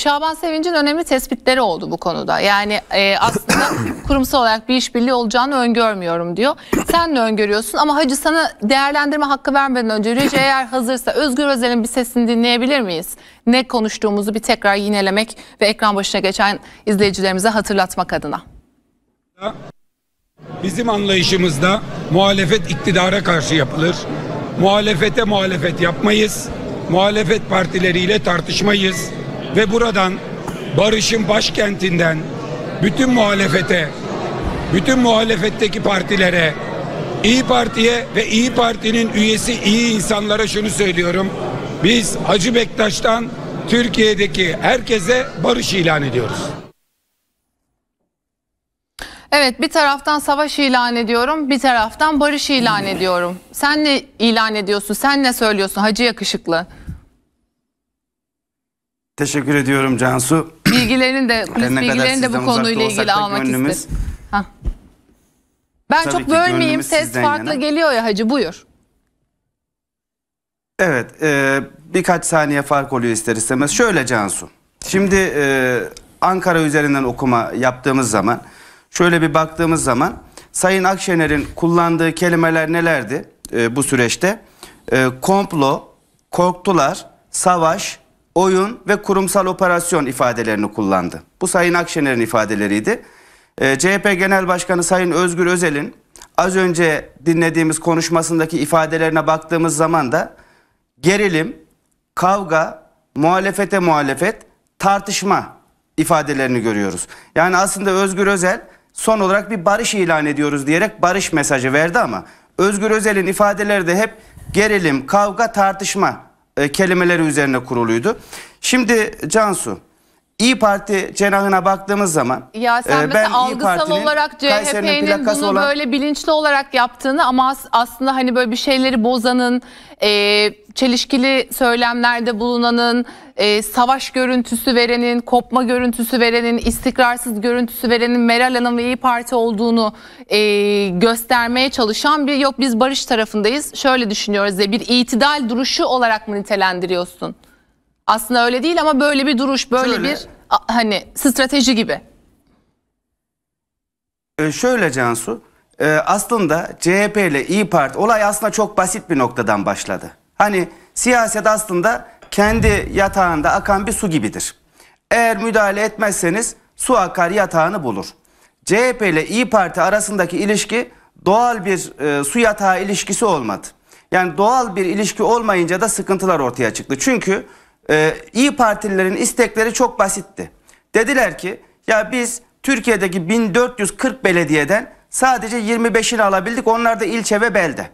Şaban Sevinç'in önemli tespitleri oldu bu konuda. Yani e, aslında kurumsal olarak bir işbirliği olacağını öngörmüyorum diyor. Sen de öngörüyorsun ama Hacı sana değerlendirme hakkı vermeden önce Rüce eğer hazırsa Özgür Özel'in bir sesini dinleyebilir miyiz? Ne konuştuğumuzu bir tekrar yinelemek ve ekran başına geçen izleyicilerimize hatırlatmak adına. Bizim anlayışımızda muhalefet iktidara karşı yapılır. Muhalefete muhalefet yapmayız. Muhalefet partileriyle tartışmayız ve buradan barışın başkentinden bütün muhalefete, bütün muhalefetteki partilere, İyi Parti'ye ve İyi Parti'nin üyesi iyi insanlara şunu söylüyorum. Biz Hacı Bektaş'tan Türkiye'deki herkese barış ilan ediyoruz. Evet bir taraftan savaş ilan ediyorum bir taraftan barış ilan ediyorum. Sen ne ilan ediyorsun sen ne söylüyorsun Hacı Yakışıklı? Teşekkür ediyorum Cansu. Bilgilerini de, polis bilgilerini de bu konuyla ilgili almak gönlümüz. istedim. Ben Tabii çok bölmeyeyim. Ses farklı yana. geliyor ya hacı buyur. Evet e, birkaç saniye fark oluyor ister istemez. Şöyle Cansu. Şimdi e, Ankara üzerinden okuma yaptığımız zaman şöyle bir baktığımız zaman Sayın Akşener'in kullandığı kelimeler nelerdi e, bu süreçte? E, komplo, korktular, savaş, oyun ve kurumsal operasyon ifadelerini kullandı. Bu Sayın Akşener'in ifadeleriydi. E, ee, CHP Genel Başkanı Sayın Özgür Özel'in az önce dinlediğimiz konuşmasındaki ifadelerine baktığımız zaman da gerilim, kavga, muhalefete muhalefet, tartışma ifadelerini görüyoruz. Yani aslında Özgür Özel son olarak bir barış ilan ediyoruz diyerek barış mesajı verdi ama Özgür Özel'in ifadeleri de hep gerilim, kavga, tartışma e, kelimeleri üzerine kuruluydu. Şimdi Cansu İyi Parti cenahına baktığımız zaman ya sen e, ben algısal olarak CHP'nin bunu olan... böyle bilinçli olarak yaptığını ama aslında hani böyle bir şeyleri bozanın, e, çelişkili söylemlerde bulunanın, e, savaş görüntüsü verenin, kopma görüntüsü verenin, istikrarsız görüntüsü verenin Meral Hanım ve İyi Parti olduğunu e, göstermeye çalışan bir yok biz barış tarafındayız. Şöyle düşünüyoruz diye bir itidal duruşu olarak mı nitelendiriyorsun? Aslında öyle değil ama böyle bir duruş, böyle Şöyle. bir hani strateji gibi. E, şöyle Cansu, e, aslında CHP ile İyi Parti olay aslında çok basit bir noktadan başladı. Hani siyaset aslında kendi yatağında akan bir su gibidir. Eğer müdahale etmezseniz su akar yatağını bulur. CHP ile İyi Parti arasındaki ilişki doğal bir e, su yatağı ilişkisi olmadı. Yani doğal bir ilişki olmayınca da sıkıntılar ortaya çıktı. Çünkü e, İyi Partililerin istekleri çok basitti. Dediler ki ya biz Türkiye'deki 1440 belediyeden sadece 25'ini alabildik. Onlar da ilçe ve belde.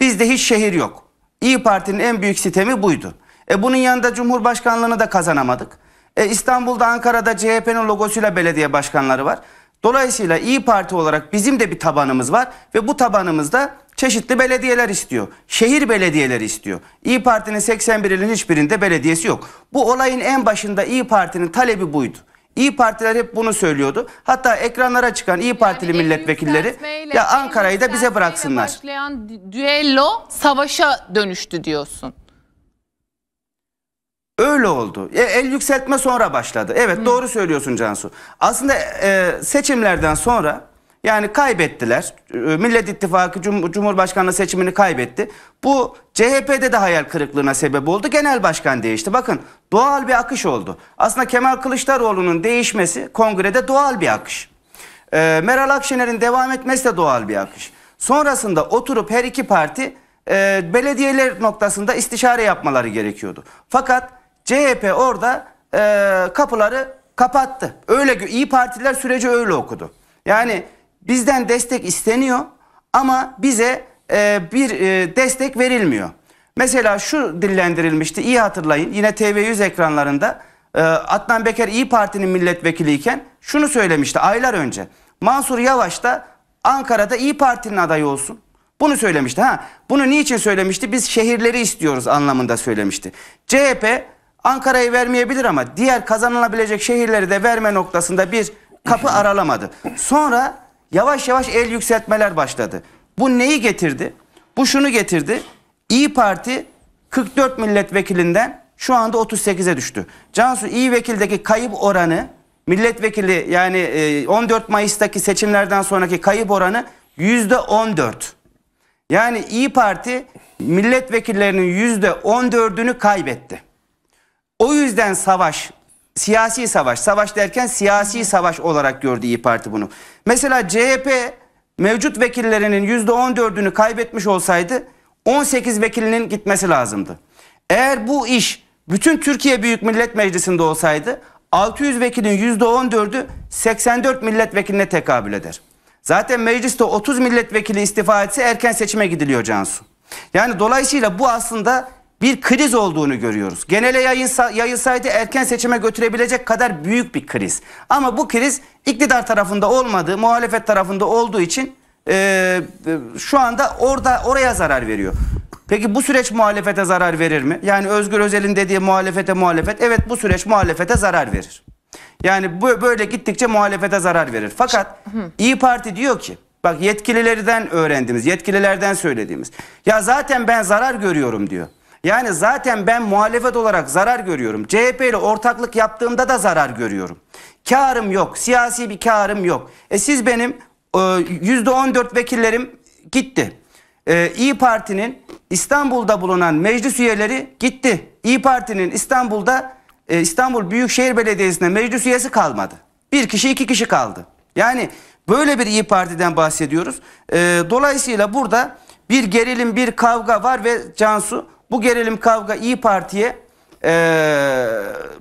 Bizde hiç şehir yok. İyi Parti'nin en büyük sistemi buydu. E bunun yanında Cumhurbaşkanlığını da kazanamadık. E İstanbul'da, Ankara'da CHP'nin logosuyla belediye başkanları var. Dolayısıyla İyi Parti olarak bizim de bir tabanımız var ve bu tabanımızda çeşitli belediyeler istiyor. Şehir belediyeleri istiyor. İyi Parti'nin 81 ilin hiçbirinde belediyesi yok. Bu olayın en başında İyi Parti'nin talebi buydu. İyi Partiler hep bunu söylüyordu. Hatta ekranlara çıkan İyi Partili yani milletvekilleri ya Ankara'yı da bize bıraksınlar. Başlayan düello savaşa dönüştü diyorsun. Öyle oldu. E, el yükseltme sonra başladı. Evet Hı. doğru söylüyorsun Cansu. Aslında e, seçimlerden sonra yani kaybettiler. E, Millet İttifakı Cum Cumhurbaşkanlığı seçimini kaybetti. Bu CHP'de de hayal kırıklığına sebep oldu. Genel başkan değişti. Bakın doğal bir akış oldu. Aslında Kemal Kılıçdaroğlu'nun değişmesi kongrede doğal bir akış. E, Meral Akşener'in devam etmesi de doğal bir akış. Sonrasında oturup her iki parti e, belediyeler noktasında istişare yapmaları gerekiyordu. Fakat CHP orada e, kapıları kapattı. Öyle iyi partiler süreci öyle okudu. Yani bizden destek isteniyor ama bize e, bir e, destek verilmiyor. Mesela şu dillendirilmişti iyi hatırlayın yine TV100 ekranlarında e, Adnan Beker İyi Parti'nin milletvekiliyken şunu söylemişti aylar önce. Mansur Yavaş da Ankara'da İyi Parti'nin adayı olsun. Bunu söylemişti. Ha, bunu niçin söylemişti? Biz şehirleri istiyoruz anlamında söylemişti. CHP Ankara'yı vermeyebilir ama diğer kazanılabilecek şehirleri de verme noktasında bir kapı aralamadı. Sonra yavaş yavaş el yükseltmeler başladı. Bu neyi getirdi? Bu şunu getirdi. İyi Parti 44 milletvekilinden şu anda 38'e düştü. Cansu İyi Vekil'deki kayıp oranı milletvekili yani 14 e, Mayıs'taki seçimlerden sonraki kayıp oranı %14. Yani İyi Parti milletvekillerinin %14'ünü kaybetti. O yüzden savaş, siyasi savaş, savaş derken siyasi savaş olarak gördü İyi Parti bunu. Mesela CHP mevcut vekillerinin %14'ünü kaybetmiş olsaydı 18 vekilinin gitmesi lazımdı. Eğer bu iş bütün Türkiye Büyük Millet Meclisi'nde olsaydı 600 vekilin %14'ü 84 milletvekiline tekabül eder. Zaten mecliste 30 milletvekili istifa etse erken seçime gidiliyor Cansu. Yani dolayısıyla bu aslında bir kriz olduğunu görüyoruz. Genele yayınsa, yayılsaydı erken seçime götürebilecek kadar büyük bir kriz. Ama bu kriz iktidar tarafında olmadığı, muhalefet tarafında olduğu için e, e, şu anda orada oraya zarar veriyor. Peki bu süreç muhalefete zarar verir mi? Yani Özgür Özel'in dediği muhalefete muhalefet. Evet bu süreç muhalefete zarar verir. Yani bu böyle gittikçe muhalefete zarar verir. Fakat İyi Parti diyor ki bak yetkililerden öğrendiğimiz, yetkililerden söylediğimiz. Ya zaten ben zarar görüyorum diyor. Yani zaten ben muhalefet olarak zarar görüyorum. CHP ile ortaklık yaptığımda da zarar görüyorum. Karım yok. Siyasi bir karım yok. E siz benim %14 e, vekillerim gitti. E, İyi Parti'nin İstanbul'da bulunan meclis üyeleri gitti. İyi Parti'nin İstanbul'da e, İstanbul Büyükşehir Belediyesi'nde meclis üyesi kalmadı. Bir kişi iki kişi kaldı. Yani böyle bir İyi Parti'den bahsediyoruz. E, dolayısıyla burada bir gerilim bir kavga var ve Cansu bu gerilim kavga İyi Parti'ye ee,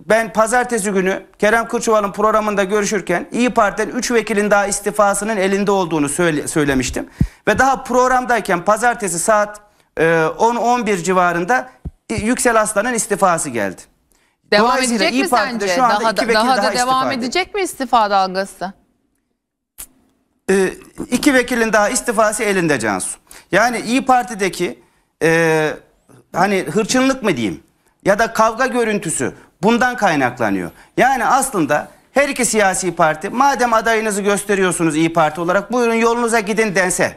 ben pazartesi günü Kerem Kırçıval'ın programında görüşürken İyi Parti'den 3 vekilin daha istifasının elinde olduğunu söyle, söylemiştim. Ve daha programdayken pazartesi saat e, 10-11 civarında e, Yüksel Aslan'ın istifası geldi. Devam edecek İYİ mi Parti'de sence? Şu anda daha, iki vekil daha, daha da devam edecek mi istifa dalgası? Ee, iki vekilin daha istifası elinde Cansu. Yani İyi Parti'deki e, hani hırçınlık mı diyeyim ya da kavga görüntüsü bundan kaynaklanıyor. Yani aslında her iki siyasi parti madem adayınızı gösteriyorsunuz İyi Parti olarak buyurun yolunuza gidin dense.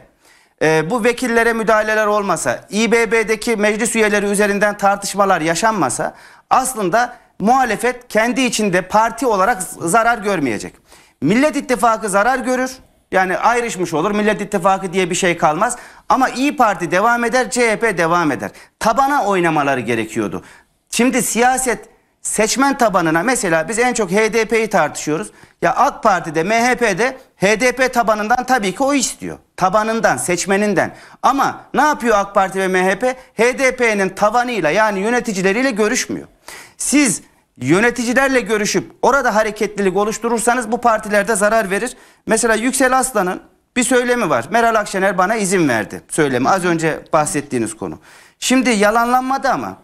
E, bu vekillere müdahaleler olmasa, İBB'deki meclis üyeleri üzerinden tartışmalar yaşanmasa aslında muhalefet kendi içinde parti olarak zarar görmeyecek. Millet İttifakı zarar görür. Yani ayrışmış olur. Millet İttifakı diye bir şey kalmaz. Ama İyi Parti devam eder, CHP devam eder. Tabana oynamaları gerekiyordu. Şimdi siyaset seçmen tabanına mesela biz en çok HDP'yi tartışıyoruz. Ya AK Parti'de, MHP'de HDP tabanından tabii ki o istiyor. Tabanından, seçmeninden. Ama ne yapıyor AK Parti ve MHP? HDP'nin tabanıyla yani yöneticileriyle görüşmüyor. Siz yöneticilerle görüşüp orada hareketlilik oluşturursanız bu partilerde zarar verir. Mesela Yüksel Aslan'ın bir söylemi var. Meral Akşener bana izin verdi. Söylemi az önce bahsettiğiniz konu. Şimdi yalanlanmadı ama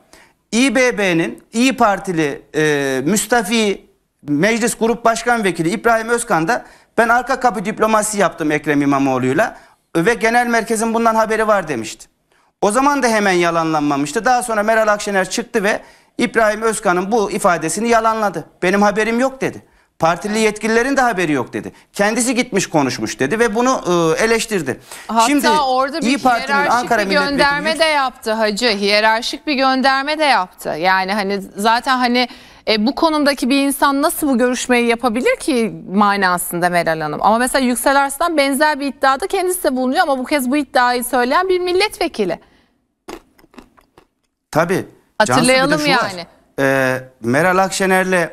İBB'nin İyi Partili e, Müstafi Meclis Grup Başkan Vekili İbrahim Özkan da ben arka kapı diplomasi yaptım Ekrem İmamoğlu'yla ve genel merkezin bundan haberi var demişti. O zaman da hemen yalanlanmamıştı. Daha sonra Meral Akşener çıktı ve İbrahim Özkan'ın bu ifadesini yalanladı. Benim haberim yok dedi. Partili yetkililerin de haberi yok dedi. Kendisi gitmiş konuşmuş dedi ve bunu e, eleştirdi. Hatta Şimdi orada bir İyi Parti'nin hiyerarşik Ankara bir gönderme de yaptı hacı. Hiyerarşik bir gönderme de yaptı. Yani hani zaten hani e, bu konumdaki bir insan nasıl bu görüşmeyi yapabilir ki manasında Meral Hanım. Ama mesela Yüksel Arslan benzer bir iddiada kendisi de bulunuyor ama bu kez bu iddiayı söyleyen bir milletvekili. Tabii Hatırlayalım Cansu, yani. E, Meral Akşener'le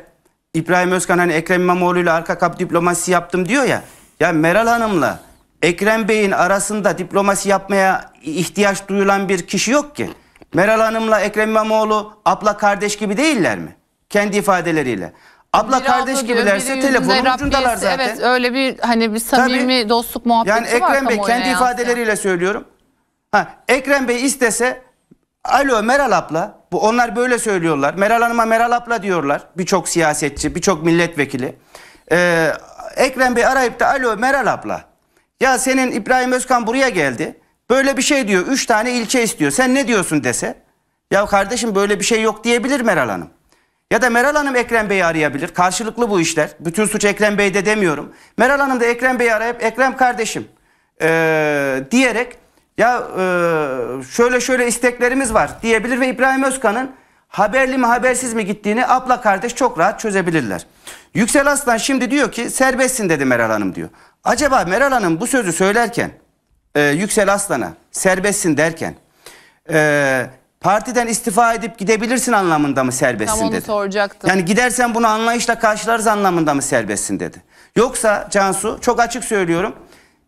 İbrahim Özkan hani Ekrem İmamoğlu ile arka kap diplomasi yaptım diyor ya. Ya Meral Hanım'la Ekrem Bey'in arasında diplomasi yapmaya ihtiyaç duyulan bir kişi yok ki. Meral Hanım'la Ekrem İmamoğlu abla kardeş gibi değiller mi? Kendi ifadeleriyle. Abla biri kardeş abla gibilerse telefonun ucundalar zaten. Evet öyle bir hani bir samimi Tabii, dostluk muhabbeti yani var. Yani Ekrem Bey kendi yansıyan. ifadeleriyle söylüyorum. Ha, Ekrem Bey istese Alo Meral abla. Bu onlar böyle söylüyorlar. Meral Hanım'a Meral abla diyorlar. Birçok siyasetçi, birçok milletvekili. Ee, Ekrem Bey arayıp da alo Meral abla. Ya senin İbrahim Özkan buraya geldi. Böyle bir şey diyor. Üç tane ilçe istiyor. Sen ne diyorsun dese. Ya kardeşim böyle bir şey yok diyebilir Meral Hanım. Ya da Meral Hanım Ekrem Bey'i arayabilir. Karşılıklı bu işler. Bütün suç Ekrem Bey'de demiyorum. Meral Hanım da Ekrem Bey'i arayıp Ekrem kardeşim ee, diyerek ya e, şöyle şöyle isteklerimiz var diyebilir ve İbrahim Özkan'ın haberli mi habersiz mi gittiğini abla kardeş çok rahat çözebilirler. Yüksel Aslan şimdi diyor ki serbestsin dedi Meral Hanım diyor. Acaba Meral Hanım bu sözü söylerken e, Yüksel Aslan'a serbestsin derken e, partiden istifa edip gidebilirsin anlamında mı serbestsin Tam onu dedi. soracaktım. Yani gidersen bunu anlayışla karşılarız anlamında mı serbestsin dedi. Yoksa Cansu çok açık söylüyorum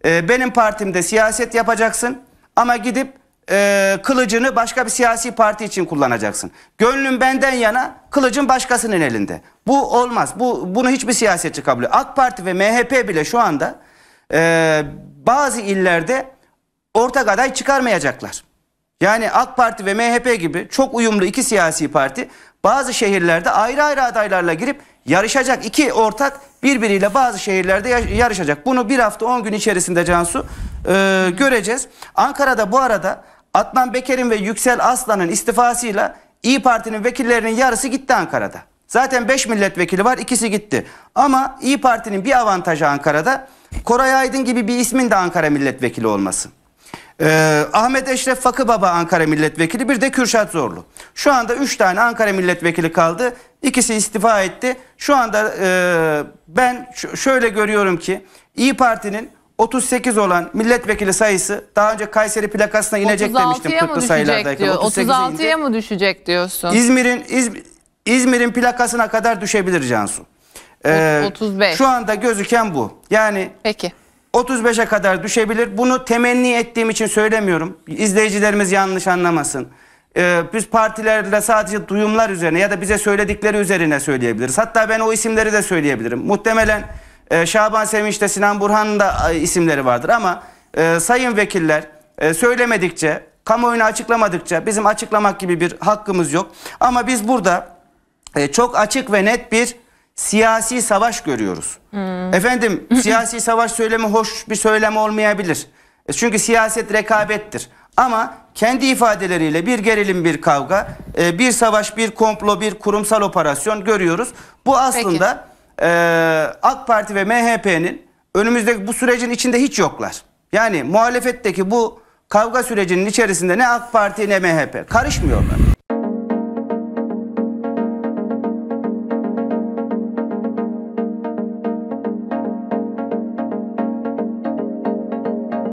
e, benim partimde siyaset yapacaksın ama gidip e, kılıcını başka bir siyasi parti için kullanacaksın. Gönlün benden yana, kılıcın başkasının elinde. Bu olmaz. Bu bunu hiçbir siyasetçi kabul ediyor. AK Parti ve MHP bile şu anda e, bazı illerde ortak aday çıkarmayacaklar. Yani AK Parti ve MHP gibi çok uyumlu iki siyasi parti bazı şehirlerde ayrı ayrı adaylarla girip yarışacak. iki ortak birbiriyle bazı şehirlerde yarışacak. Bunu bir hafta on gün içerisinde Cansu e, göreceğiz. Ankara'da bu arada Atman Beker'in ve Yüksel Aslan'ın istifasıyla İyi Parti'nin vekillerinin yarısı gitti Ankara'da. Zaten 5 milletvekili var ikisi gitti. Ama İyi Parti'nin bir avantajı Ankara'da Koray Aydın gibi bir ismin de Ankara milletvekili olması. Ee, Ahmet Eşref Fakı Baba Ankara Milletvekili bir de Kürşat Zorlu. Şu anda 3 tane Ankara Milletvekili kaldı. İkisi istifa etti. Şu anda e, ben şöyle görüyorum ki İyi Parti'nin 38 olan milletvekili sayısı daha önce Kayseri plakasına inecek demiştim kırklı sayılardayken. 36'ya mı düşecek diyorsun? İzmir'in İzmir'in plakasına kadar düşebilir Cansu. Ee, 35. Şu anda gözüken bu. Yani Peki. 35'e kadar düşebilir. Bunu temenni ettiğim için söylemiyorum. İzleyicilerimiz yanlış anlamasın. Ee, biz partilerle sadece duyumlar üzerine ya da bize söyledikleri üzerine söyleyebiliriz. Hatta ben o isimleri de söyleyebilirim. Muhtemelen e, Şaban Sevinç'te Sinan Burhan'ın da e, isimleri vardır ama e, sayın vekiller e, söylemedikçe, kamuoyunu açıklamadıkça bizim açıklamak gibi bir hakkımız yok. Ama biz burada e, çok açık ve net bir siyasi savaş görüyoruz. Hmm. Efendim siyasi savaş söylemi hoş bir söylem olmayabilir. E, çünkü siyaset rekabettir. Ama kendi ifadeleriyle bir gerilim bir kavga, e, bir savaş bir komplo bir kurumsal operasyon görüyoruz. Bu aslında e, AK Parti ve MHP'nin önümüzdeki bu sürecin içinde hiç yoklar. Yani muhalefetteki bu kavga sürecinin içerisinde ne AK Parti ne MHP karışmıyorlar.